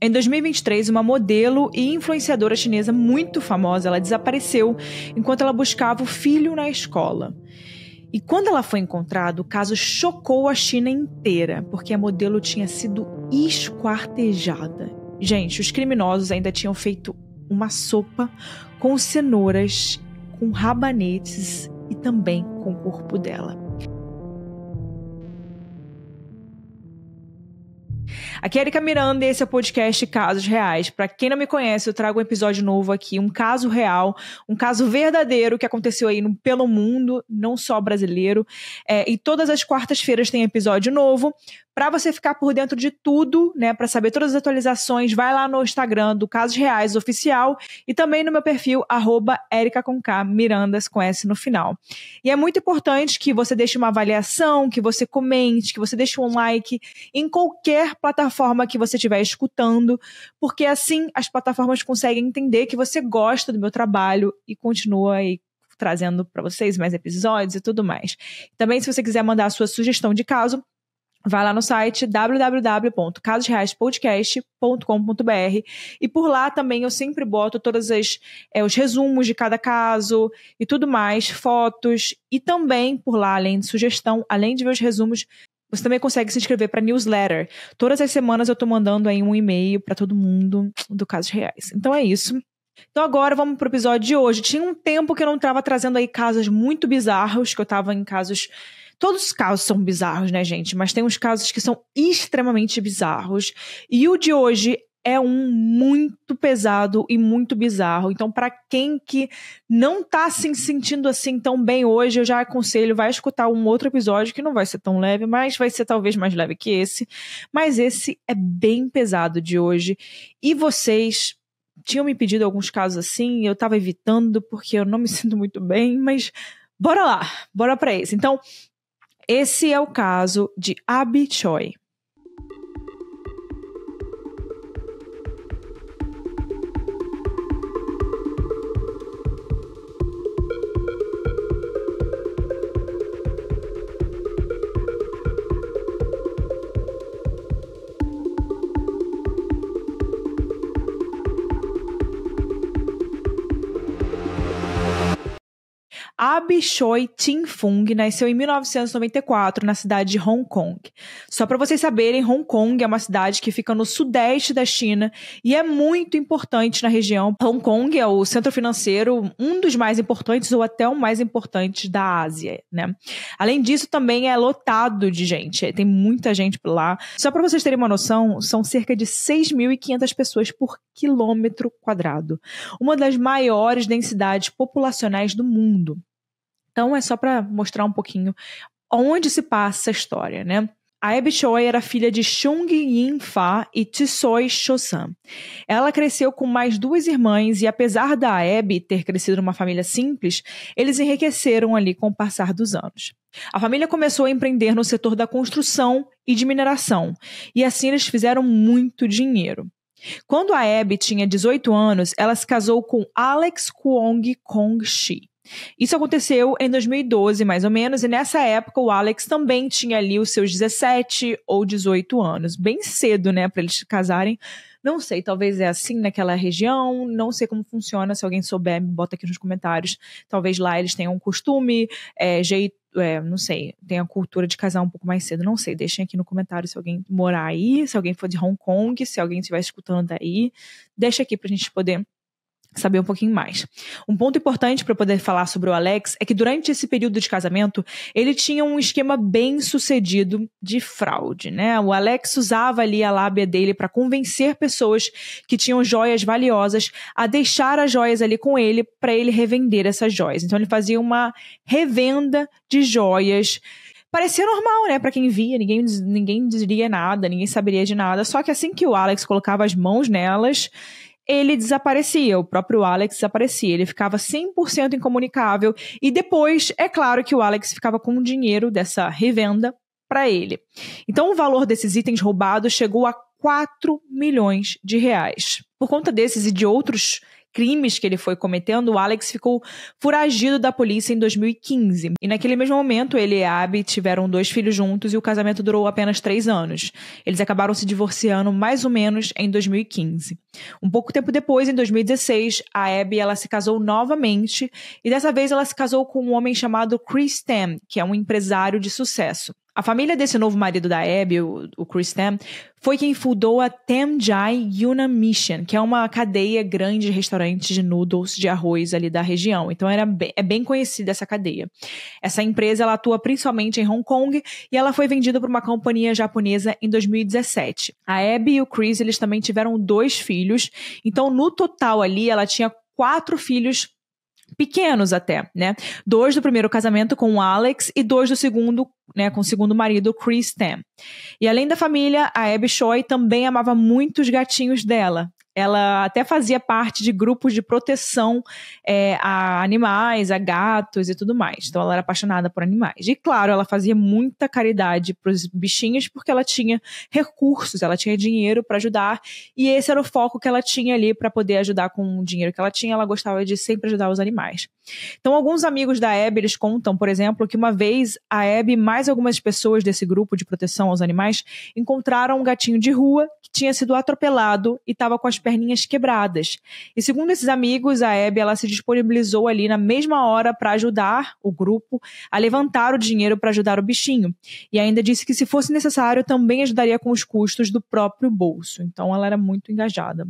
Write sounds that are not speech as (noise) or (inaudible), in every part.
Em 2023, uma modelo e influenciadora chinesa muito famosa, ela desapareceu enquanto ela buscava o filho na escola. E quando ela foi encontrada, o caso chocou a China inteira, porque a modelo tinha sido esquartejada. Gente, os criminosos ainda tinham feito uma sopa com cenouras, com rabanetes e também com o corpo dela. Aqui é Erika Miranda e esse é o podcast Casos Reais. Para quem não me conhece, eu trago um episódio novo aqui, um caso real, um caso verdadeiro que aconteceu aí no, pelo mundo, não só brasileiro. É, e todas as quartas-feiras tem episódio novo. Para você ficar por dentro de tudo, né, para saber todas as atualizações, vai lá no Instagram do Casos Reais Oficial e também no meu perfil, arroba Mirandas com S no final. E é muito importante que você deixe uma avaliação, que você comente, que você deixe um like em qualquer plataforma que você estiver escutando, porque assim as plataformas conseguem entender que você gosta do meu trabalho e continua aí trazendo para vocês mais episódios e tudo mais. Também, se você quiser mandar a sua sugestão de caso, vai lá no site www.casosreaispodcast.com.br e por lá também eu sempre boto todos é, eh, os resumos de cada caso e tudo mais, fotos e também por lá, além de sugestão, além de ver os resumos, você também consegue se inscrever para newsletter. Todas as semanas eu estou mandando aí um e-mail para todo mundo do Casos Reais. Então é isso. Então agora vamos pro episódio de hoje. Tinha um tempo que eu não estava trazendo aí casos muito bizarros, que eu estava em casos Todos os casos são bizarros, né, gente? Mas tem uns casos que são extremamente bizarros. E o de hoje é um muito pesado e muito bizarro. Então, para quem que não tá se sentindo assim tão bem hoje, eu já aconselho, vai escutar um outro episódio que não vai ser tão leve, mas vai ser talvez mais leve que esse. Mas esse é bem pesado de hoje. E vocês tinham me pedido alguns casos assim, eu tava evitando porque eu não me (laughs) sinto muito bem, mas bora lá, bora para esse. Então, esse é o caso de Abi Choi. Abi Choi Tin Fung nasceu em 1994 na cidade de Hong Kong. Só para vocês saberem, Hong Kong é uma cidade que fica no sudeste da China e é muito importante na região. Hong Kong é o centro financeiro, um dos mais importantes ou até o mais importante da Ásia, né? Além disso, também é lotado de gente, tem muita gente por lá. Só para vocês terem uma noção, são cerca de 6.500 pessoas por quilômetro quadrado, uma das maiores densidades populacionais do mundo. Então é só para mostrar um pouquinho onde se passa a história, né? A Abby Choi era filha de Chung Yin Fa e Tsoi Shosan. Ela cresceu com mais duas irmãs e apesar da Abby ter crescido numa família simples, eles enriqueceram ali com o passar dos anos. A família começou a empreender no setor da construção e de mineração, e assim eles fizeram muito dinheiro. Quando a Abby tinha 18 anos, ela se casou com Alex Kwong Kong Shi. Isso aconteceu em 2012, mais ou menos, e nessa época o Alex também tinha ali os seus 17 ou 18 anos, bem cedo, né, para eles se casarem. Não sei, talvez é assim naquela região, não sei como funciona. Se alguém souber, me bota aqui nos comentários. Talvez lá eles tenham um costume, é, jeito, é, não sei, tem a cultura de casar um pouco mais cedo, não sei. Deixem aqui no comentário se alguém morar aí, se alguém for de Hong Kong, se alguém estiver escutando daí. Deixa aqui pra gente poder saber um pouquinho mais. Um ponto importante para poder falar sobre o Alex é que durante esse período de casamento, ele tinha um esquema bem sucedido de fraude, né? O Alex usava ali a lábia dele para convencer pessoas que tinham joias valiosas a deixar as joias ali com ele para ele revender essas joias. Então ele fazia uma revenda de joias parecia normal, né, para quem via, ninguém, ninguém diria nada, ninguém saberia de nada. Só que assim que o Alex colocava as mãos nelas, ele desaparecia, o próprio Alex desaparecia, ele ficava 100% incomunicável e depois, é claro que o Alex ficava com o dinheiro dessa revenda para ele. Então o valor desses itens roubados chegou a 4 milhões de reais. Por conta desses e de outros crimes que ele foi cometendo, o Alex ficou furagido da polícia em 2015. E naquele mesmo momento, ele e a Abby tiveram dois filhos juntos e o casamento durou apenas três anos. Eles acabaram se divorciando mais ou menos em 2015. Um pouco tempo depois, em 2016, a Abby ela se casou novamente e dessa vez ela se casou com um homem chamado Chris Tam, que é um empresário de sucesso. A família desse novo marido da Abby, o, o Chris Tam, foi quem fundou a Tam Jai Yuna Mission, que é uma cadeia grande de restaurantes de noodles de arroz ali da região. Então era bem, é bem conhecida essa cadeia. Essa empresa ela atua principalmente em Hong Kong e ela foi vendida por uma companhia japonesa em 2017. A Abby e o Chris eles também tiveram dois filhos. Então no total ali ela tinha quatro filhos pequenos até, né? Dois do primeiro casamento com o Alex e dois do segundo, né, com o segundo marido, Chris Tam. E além da família, a Abby Choi também amava muito os gatinhos dela, ela até fazia parte de grupos de proteção é, a animais, a gatos e tudo mais. Então ela era apaixonada por animais. E claro, ela fazia muita caridade para os bichinhos porque ela tinha recursos, ela tinha dinheiro para ajudar e esse era o foco que ela tinha ali para poder ajudar com o dinheiro que ela tinha. Ela gostava de sempre ajudar os animais. Então alguns amigos da Abby eles contam, por exemplo, que uma vez a Abby e mais algumas pessoas desse grupo de proteção aos animais encontraram um gatinho de rua que tinha sido atropelado e estava com as perninhas quebradas. E segundo esses amigos, a Abby ela se disponibilizou ali na mesma hora para ajudar o grupo a levantar o dinheiro para ajudar o bichinho. E ainda disse que se fosse necessário também ajudaria com os custos do próprio bolso. Então ela era muito engajada.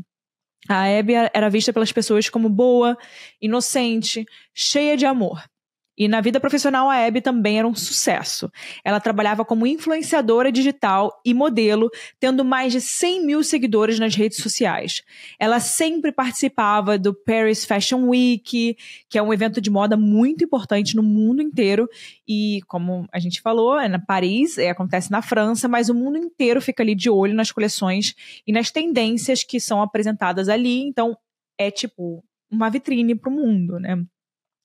A Abby era vista pelas pessoas como boa, inocente, cheia de amor. E na vida profissional, a Abby também era um sucesso. Ela trabalhava como influenciadora digital e modelo, tendo mais de 100 mil seguidores nas redes sociais. Ela sempre participava do Paris Fashion Week, que é um evento de moda muito importante no mundo inteiro. E, como a gente falou, é na Paris, é, acontece na França, mas o mundo inteiro fica ali de olho nas coleções e nas tendências que são apresentadas ali. Então, é tipo uma vitrine para o mundo, né?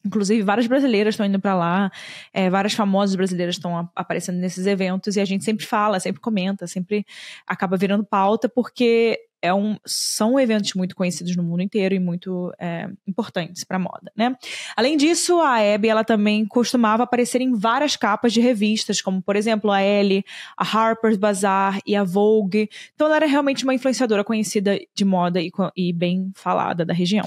Inclusive, várias brasileiras estão indo para lá, é, várias famosas brasileiras estão aparecendo nesses eventos e a gente sempre fala, sempre comenta, sempre acaba virando pauta, porque é um, são eventos muito conhecidos no mundo inteiro e muito é, importantes para moda, né? Além disso, a Abby, ela também costumava aparecer em várias capas de revistas, como por exemplo a Elle, a Harper's Bazaar e a Vogue. Então, ela era realmente uma influenciadora conhecida de moda e, e bem falada da região.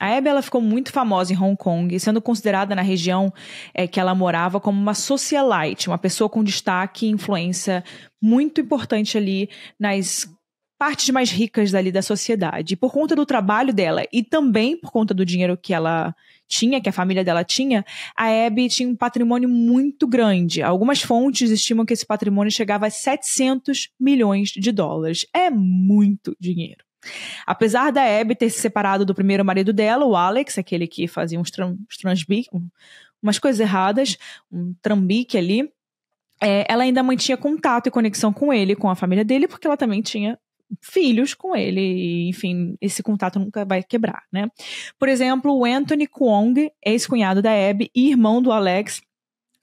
A Hebe ela ficou muito famosa em Hong Kong, sendo considerada na região é, que ela morava como uma socialite, uma pessoa com destaque e influência muito importante ali nas partes mais ricas ali da sociedade. E por conta do trabalho dela e também por conta do dinheiro que ela tinha, que a família dela tinha, a Abby tinha um patrimônio muito grande. Algumas fontes estimam que esse patrimônio chegava a 700 milhões de dólares. É muito dinheiro. Apesar da Abby ter se separado do primeiro marido dela, o Alex, aquele que fazia uns, tram, uns umas coisas erradas, um trambique ali, é, ela ainda mantinha contato e conexão com ele, com a família dele, porque ela também tinha filhos com ele, e, enfim, esse contato nunca vai quebrar, né? Por exemplo, o Anthony Kwong, ex-cunhado da Abby e irmão do Alex,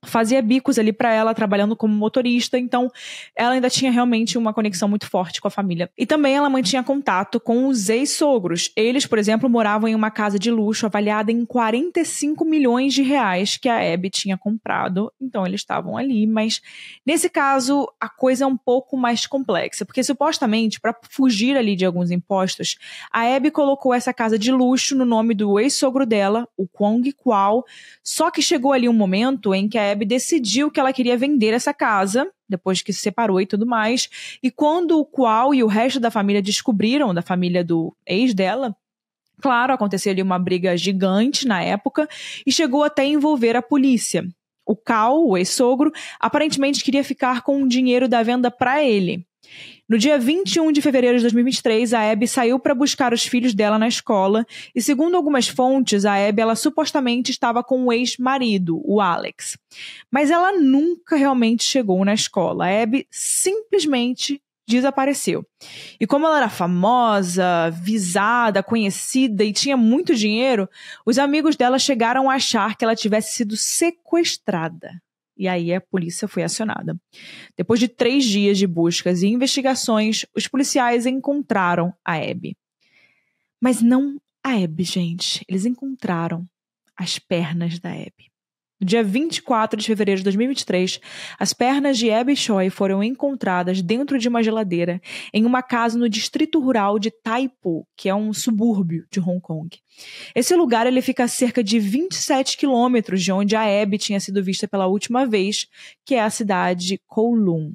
fazia bicos ali para ela trabalhando como motorista, então ela ainda tinha realmente uma conexão muito forte com a família. E também ela mantinha contato com os ex-sogros. Eles, por exemplo, moravam em uma casa de luxo avaliada em 45 milhões de reais que a Abby tinha comprado. Então eles estavam ali, mas nesse caso a coisa é um pouco mais complexa, porque supostamente para fugir ali de alguns impostos, a Abby colocou essa casa de luxo no nome do ex-sogro dela, o Kwong Kual. Só que chegou ali um momento em que a decidiu que ela queria vender essa casa, depois que se separou e tudo mais. E quando o Qual e o resto da família descobriram, da família do ex dela, claro, aconteceu ali uma briga gigante na época e chegou até a envolver a polícia. O Cal, o ex-sogro, aparentemente queria ficar com o dinheiro da venda para ele. No dia 21 de fevereiro de 2023, a Abby saiu para buscar os filhos dela na escola e, segundo algumas fontes, a Abby ela supostamente estava com o ex-marido, o Alex. Mas ela nunca realmente chegou na escola. A Abby simplesmente desapareceu. E como ela era famosa, visada, conhecida e tinha muito dinheiro, os amigos dela chegaram a achar que ela tivesse sido sequestrada. E aí a polícia foi acionada. Depois de três dias de buscas e investigações, os policiais encontraram a Abby. Mas não a Abby, gente. Eles encontraram as pernas da Abby. No dia 24 de fevereiro de 2023, as pernas de Abby Choi foram encontradas dentro de uma geladeira em uma casa no distrito rural de Taipu, que é um subúrbio de Hong Kong. Esse lugar ele fica a cerca de 27 quilômetros de onde a Abby tinha sido vista pela última vez, que é a cidade de Kowloon.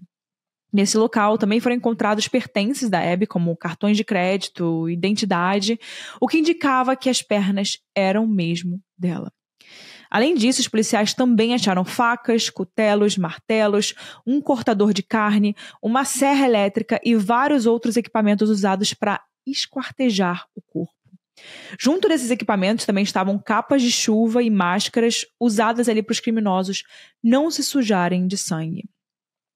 Nesse local também foram encontrados pertences da Abby, como cartões de crédito, identidade, o que indicava que as pernas eram mesmo dela. Além disso, os policiais também acharam facas, cutelos, martelos, um cortador de carne, uma serra elétrica e vários outros equipamentos usados para esquartejar o corpo. Junto desses equipamentos também estavam capas de chuva e máscaras usadas ali para os criminosos não se sujarem de sangue.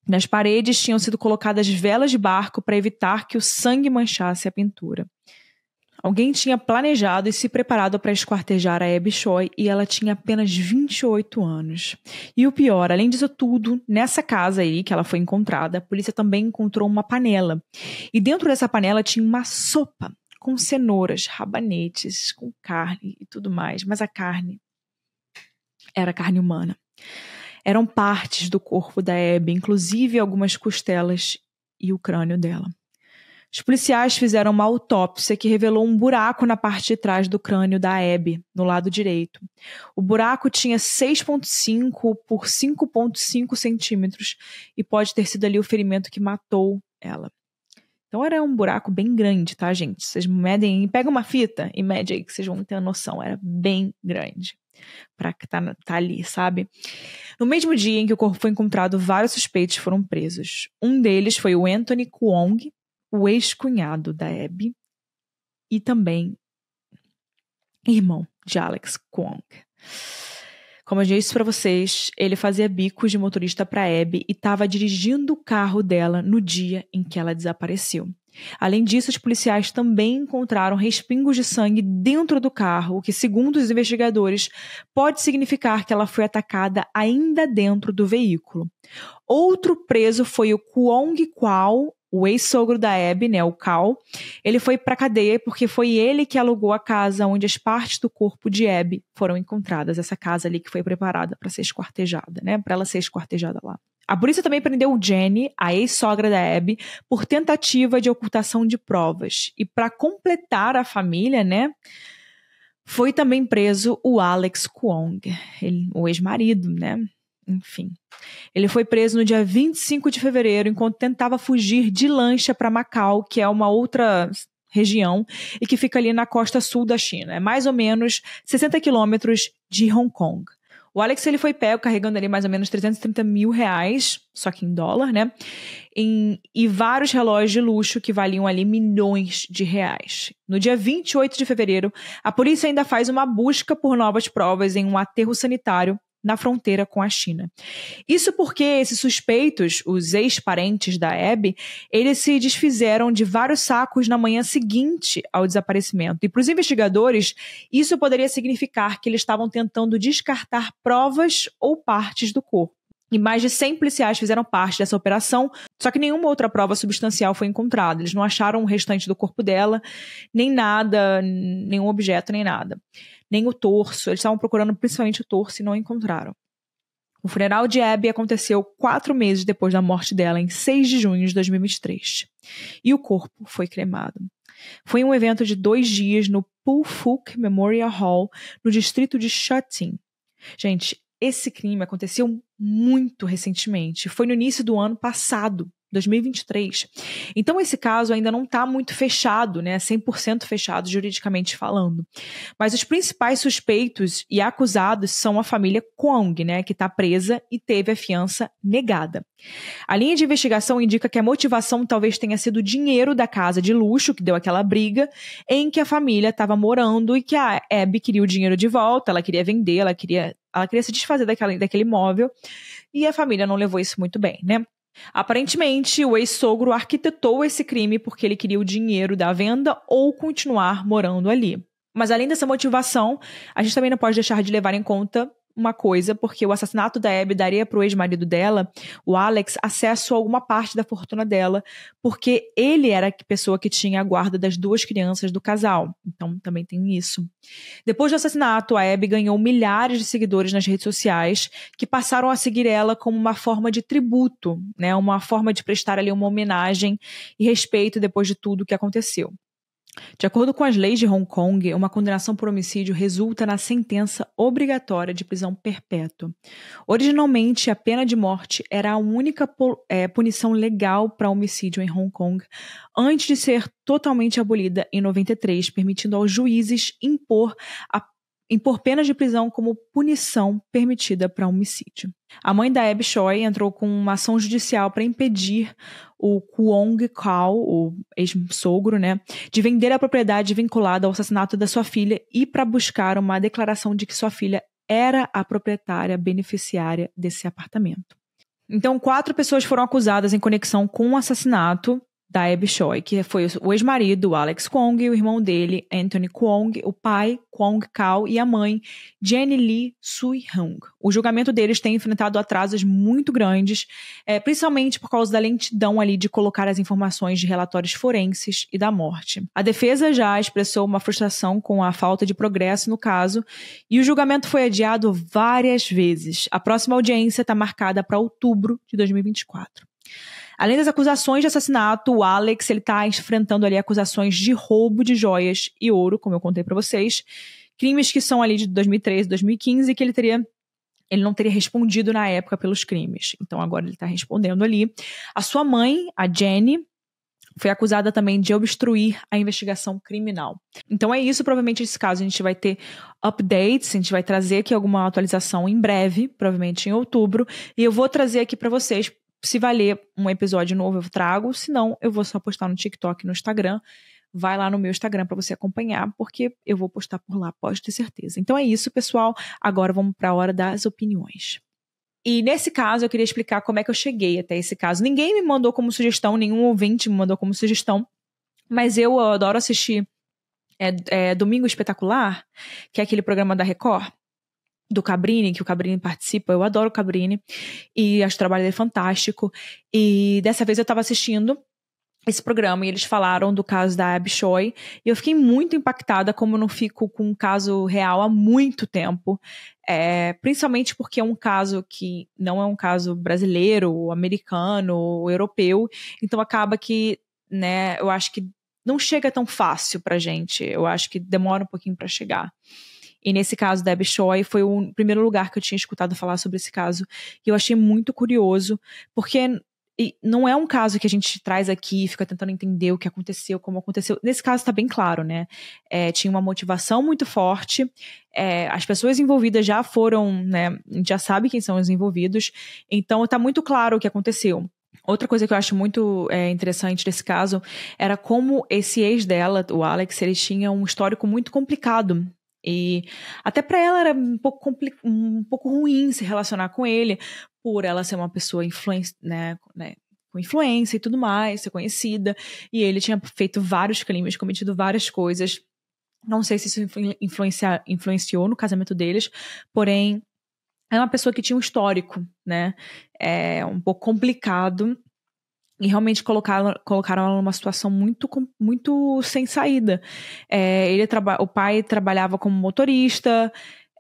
Nas paredes tinham sido colocadas velas de barco para evitar que o sangue manchasse a pintura. Alguém tinha planejado e se preparado para esquartejar a Abby Choi e ela tinha apenas 28 anos. E o pior, além disso tudo, nessa casa aí que ela foi encontrada, a polícia também encontrou uma panela. E dentro dessa panela tinha uma sopa com cenouras, rabanetes, com carne e tudo mais, mas a carne era carne humana. Eram partes do corpo da Abby, inclusive algumas costelas e o crânio dela. Os policiais fizeram uma autópsia que revelou um buraco na parte de trás do crânio da Abby, no lado direito. O buraco tinha 6,5 por 5,5 centímetros e pode ter sido ali o ferimento que matou ela. Então era um buraco bem grande, tá, gente? Vocês medem, pega uma fita e mede aí que vocês vão ter a noção. Era bem grande para estar tá, tá, ali, sabe? No mesmo dia em que o corpo foi encontrado, vários suspeitos foram presos. Um deles foi o Anthony Kwong, o ex-cunhado da Abby e também irmão de Alex Kwong. Como eu já disse para vocês, ele fazia bicos de motorista para Abby e estava dirigindo o carro dela no dia em que ela desapareceu. Além disso, os policiais também encontraram respingos de sangue dentro do carro, o que, segundo os investigadores, pode significar que ela foi atacada ainda dentro do veículo. Outro preso foi o Kwong Kwao o ex-sogro da Abby, né, o Cal, ele foi para cadeia porque foi ele que alugou a casa onde as partes do corpo de Abby foram encontradas, essa casa ali que foi preparada para ser esquartejada, né, para ela ser esquartejada lá. A polícia também prendeu Jenny, a ex-sogra da Abby, por tentativa de ocultação de provas. E para completar a família, né, foi também preso o Alex Kwong, ele, o ex-marido, né, enfim. Ele foi preso no dia 25 de fevereiro enquanto tentava fugir de lancha para Macau, que é uma outra região e que fica ali na costa sul da China. É mais ou menos 60 quilômetros de Hong Kong. O Alex ele foi pego carregando ali mais ou menos 330 mil reais, só que em dólar, né? Em, e vários relógios de luxo que valiam ali milhões de reais. No dia 28 de fevereiro, a polícia ainda faz uma busca por novas provas em um aterro sanitário na fronteira com a China. Isso porque esses suspeitos, os ex-parentes da Abby, eles se desfizeram de vários sacos na manhã seguinte ao desaparecimento. E para os investigadores, isso poderia significar que eles estavam tentando descartar provas ou partes do corpo e mais de 100 policiais fizeram parte dessa operação, só que nenhuma outra prova substancial foi encontrada. Eles não acharam o restante do corpo dela, nem nada, nenhum objeto, nem nada. Nem o torso. Eles estavam procurando principalmente o torso e não encontraram. O funeral de Abby aconteceu quatro meses depois da morte dela, em 6 de junho de 2023. E o corpo foi cremado. Foi um evento de dois dias no Pulfuk Memorial Hall, no distrito de Shatin. Gente, esse crime aconteceu muito recentemente, foi no início do ano passado. 2023. Então, esse caso ainda não está muito fechado, né? 100% fechado juridicamente falando. Mas os principais suspeitos e acusados são a família Kwong, né? Que está presa e teve a fiança negada. A linha de investigação indica que a motivação talvez tenha sido o dinheiro da casa de luxo, que deu aquela briga, em que a família estava morando e que a Abby queria o dinheiro de volta, ela queria vender, ela queria, ela queria se desfazer daquela, daquele imóvel. E a família não levou isso muito bem, né? Aparentemente, o ex-sogro arquitetou esse crime porque ele queria o dinheiro da venda ou continuar morando ali. Mas além dessa motivação, a gente também não pode deixar de levar em conta uma coisa, porque o assassinato da Abby daria pro ex-marido dela, o Alex, acesso a alguma parte da fortuna dela, porque ele era a pessoa que tinha a guarda das duas crianças do casal. Então também tem isso. Depois do assassinato, a Abby ganhou milhares de seguidores nas redes sociais, que passaram a seguir ela como uma forma de tributo, né? Uma forma de prestar ali uma homenagem e respeito depois de tudo o que aconteceu. De acordo com as leis de Hong Kong, uma condenação por homicídio resulta na sentença obrigatória de prisão perpétua. Originalmente, a pena de morte era a única é, punição legal para homicídio em Hong Kong, antes de ser totalmente abolida em 93, permitindo aos juízes impor a impor penas de prisão como punição permitida para homicídio. A mãe da Abby Choi entrou com uma ação judicial para impedir o Kwong Kao, o ex-sogro, né, de vender a propriedade vinculada ao assassinato da sua filha e para buscar uma declaração de que sua filha era a proprietária beneficiária desse apartamento. Então, quatro pessoas foram acusadas em conexão com o assassinato da Abby Choi, que foi o ex-marido, Alex Kwong, o irmão dele, Anthony Kwong, o pai, Kwong Kao, e a mãe, Jenny Lee Sui Hung. O julgamento deles tem enfrentado atrasos muito grandes, é, principalmente por causa da lentidão ali de colocar as informações de relatórios forenses e da morte. A defesa já expressou uma frustração com a falta de progresso no caso, e o julgamento foi adiado várias vezes. A próxima audiência está marcada para outubro de 2024. Além das acusações de assassinato, o Alex ele tá enfrentando ali acusações de roubo de joias e ouro, como eu contei para vocês, crimes que são ali de 2013 2015 que ele teria ele não teria respondido na época pelos crimes. Então agora ele está respondendo ali. A sua mãe, a Jenny, foi acusada também de obstruir a investigação criminal. Então é isso, provavelmente esse caso a gente vai ter updates, a gente vai trazer aqui alguma atualização em breve, provavelmente em outubro, e eu vou trazer aqui para vocês se valer um episódio novo, eu trago. Se não, eu vou só postar no TikTok e no Instagram. Vai lá no meu Instagram para você acompanhar, porque eu vou postar por lá, pode ter certeza. Então é isso, pessoal. Agora vamos para a hora das opiniões. E nesse caso, eu queria explicar como é que eu cheguei até esse caso. Ninguém me mandou como sugestão, nenhum ouvinte me mandou como sugestão, mas eu adoro assistir é, é, Domingo Espetacular, que é aquele programa da Record do Cabrini, que o Cabrini participa, eu adoro o Cabrini, e acho o trabalho dele fantástico. E dessa vez eu estava assistindo esse programa e eles falaram do caso da abshoy e eu fiquei muito impactada como eu não fico com um caso real há muito tempo, é, principalmente porque é um caso que não é um caso brasileiro, americano, europeu, então acaba que, né, eu acho que não chega tão fácil pra gente, eu acho que demora um pouquinho para chegar. E nesse caso Debbie Choi foi o primeiro lugar que eu tinha escutado falar sobre esse caso. E eu achei muito curioso, porque não é um caso que a gente traz aqui e fica tentando entender o que aconteceu, como aconteceu. Nesse caso está bem claro, né? É, tinha uma motivação muito forte. É, as pessoas envolvidas já foram, né? A gente já sabe quem são os envolvidos. Então está muito claro o que aconteceu. Outra coisa que eu acho muito é, interessante desse caso era como esse ex dela, o Alex, ele tinha um histórico muito complicado e até para ela era um pouco, um pouco ruim se relacionar com ele, por ela ser uma pessoa influen né, né, com influência e tudo mais, ser conhecida. E ele tinha feito vários crimes, cometido várias coisas. Não sei se isso influencia, influenciou no casamento deles, porém, é uma pessoa que tinha um histórico, né? É um pouco complicado e realmente colocaram, colocaram ela numa situação muito, muito sem saída. É, ele o pai trabalhava como motorista.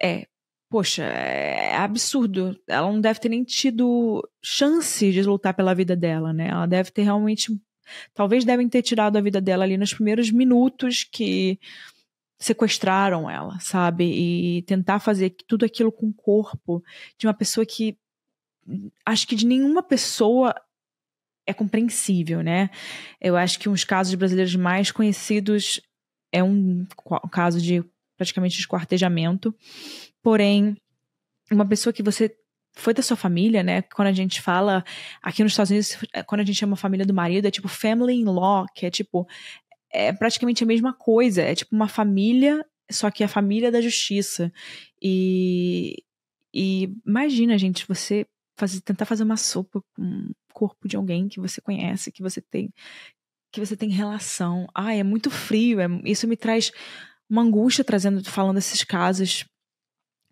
É, poxa, é absurdo. Ela não deve ter nem tido chance de lutar pela vida dela, né? Ela deve ter realmente. Talvez devem ter tirado a vida dela ali nos primeiros minutos que sequestraram ela, sabe? E tentar fazer tudo aquilo com o corpo de uma pessoa que. Hum, acho que de nenhuma pessoa é compreensível, né? Eu acho que um dos casos brasileiros mais conhecidos é um caso de praticamente esquartejamento. Porém, uma pessoa que você foi da sua família, né? Quando a gente fala aqui nos Estados Unidos, é, quando a gente chama família do marido, é tipo family in law, que é tipo é praticamente a mesma coisa, é tipo uma família, só que é a família da justiça. E, e imagina, gente, você fazer, tentar fazer uma sopa com corpo de alguém que você conhece, que você tem que você tem relação. Ah, é muito frio, é, isso me traz uma angústia trazendo falando esses casos.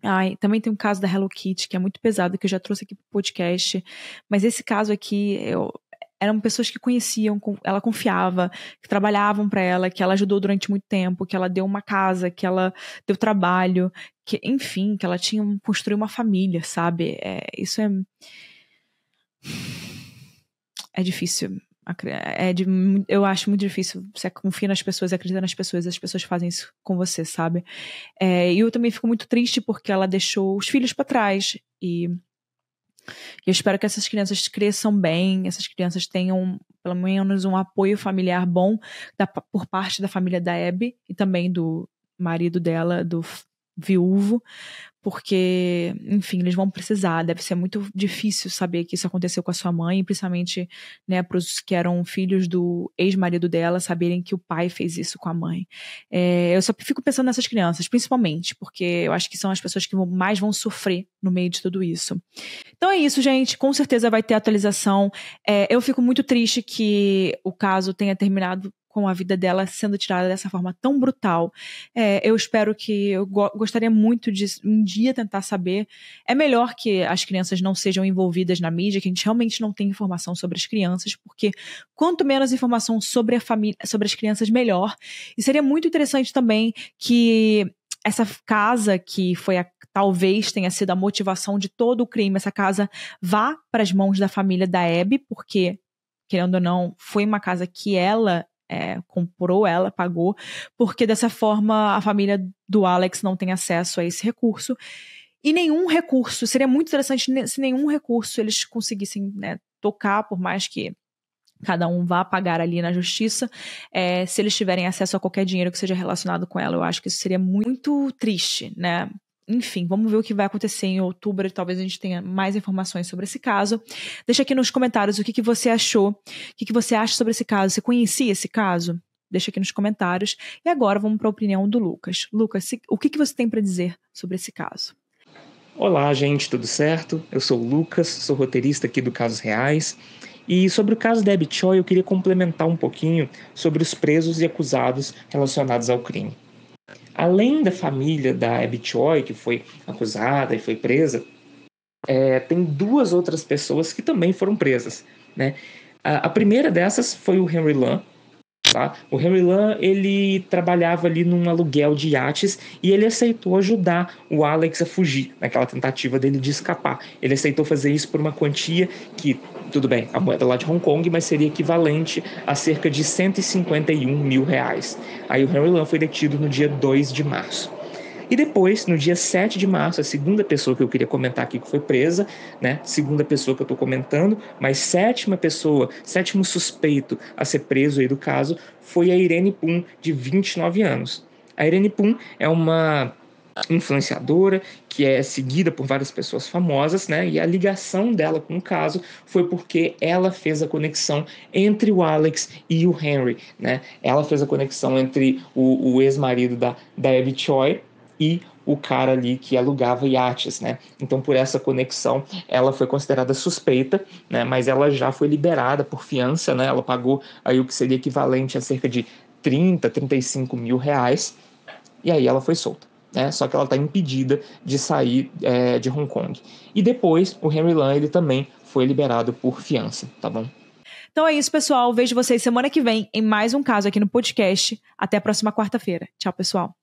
Ai, também tem um caso da Hello Kitty que é muito pesado que eu já trouxe aqui pro podcast, mas esse caso aqui eu, eram pessoas que conheciam, ela confiava, que trabalhavam para ela, que ela ajudou durante muito tempo, que ela deu uma casa, que ela deu trabalho, que enfim, que ela tinha construído uma família, sabe? É, isso é é difícil. É de, eu acho muito difícil. Você confia nas pessoas, acredita nas pessoas, as pessoas fazem isso com você, sabe? É, e é, eu também fico muito triste porque ela deixou os filhos para trás. E, eu espero que essas crianças cresçam bem, essas crianças tenham pelo menos um apoio familiar bom da, por parte da família da Abby e também do marido dela, do viúvo, porque, enfim, eles vão precisar. Deve ser muito difícil saber que isso aconteceu com a sua mãe, principalmente né, para os que eram filhos do ex-marido dela, saberem que o pai fez isso com a mãe. É, eu só fico pensando nessas crianças, principalmente, porque eu acho que são as pessoas que mais vão sofrer no meio de tudo isso. Então é isso, gente. Com certeza vai ter atualização. É, eu fico muito triste que o caso tenha terminado com a vida dela sendo tirada dessa forma tão brutal. É, eu espero que. Eu go gostaria muito de um dia tentar saber. É melhor que as crianças não sejam envolvidas na mídia, que a gente realmente não tenha informação sobre as crianças, porque quanto menos informação sobre a família, sobre as crianças, melhor. E seria muito interessante também que essa casa que foi a talvez tenha sido a motivação de todo o crime, essa casa vá para as mãos da família da Abby, porque querendo ou não, foi uma casa que ela é, comprou ela, pagou, porque dessa forma a família do Alex não tem acesso a esse recurso. E nenhum recurso, seria muito interessante se nenhum recurso eles conseguissem né, tocar, por mais que cada um vá pagar ali na justiça, é, se eles tiverem acesso a qualquer dinheiro que seja relacionado com ela. Eu acho que isso seria muito triste, né? enfim, vamos ver o que vai acontecer em outubro. Talvez a gente tenha mais informações sobre esse caso. Deixa aqui nos comentários o que, que você achou, o que, que você acha sobre esse caso. Você conhecia esse caso? Deixa aqui nos comentários. E agora vamos para a opinião do Lucas. Lucas, o que, que você tem para dizer sobre esse caso? Olá, gente, tudo certo? Eu sou o Lucas, sou roteirista aqui do Casos Reais. E sobre o caso da Abby Choi, eu queria complementar um pouquinho sobre os presos e acusados relacionados ao crime além da família da Abby Choi, que foi acusada e foi presa, é, tem duas outras pessoas que também foram presas. Né? A, a primeira dessas foi o Henry Lam, Tá? O Henry Lam, ele trabalhava ali num aluguel de iates e ele aceitou ajudar o Alex a fugir naquela tentativa dele de escapar. Ele aceitou fazer isso por uma quantia que, tudo bem, a moeda lá de Hong Kong, mas seria equivalente a cerca de 151 mil reais. Aí o Henry Lam foi detido no dia 2 de março. E depois, no dia 7 de março, a segunda pessoa que eu queria comentar aqui que foi presa, né? Segunda pessoa que eu estou comentando, mas sétima pessoa, sétimo suspeito a ser preso aí do caso foi a Irene Pum, de 29 anos. A Irene Pum é uma influenciadora, que é seguida por várias pessoas famosas, né? E a ligação dela com o caso foi porque ela fez a conexão entre o Alex e o Henry, né? Ela fez a conexão entre o, o ex-marido da, da Abby Choi e o cara ali que alugava iates, né? Então, por essa conexão, ela foi considerada suspeita, né? Mas ela já foi liberada por fiança, né? Ela pagou aí o que seria equivalente a cerca de 30, 35 mil reais, e aí ela foi solta. Né? Só que ela está impedida de sair é, de Hong Kong. E depois, o Henry Lan ele também foi liberado por fiança, tá bom? Então é isso, pessoal. Vejo vocês semana que vem em mais um caso aqui no podcast. Até a próxima quarta-feira. Tchau, pessoal.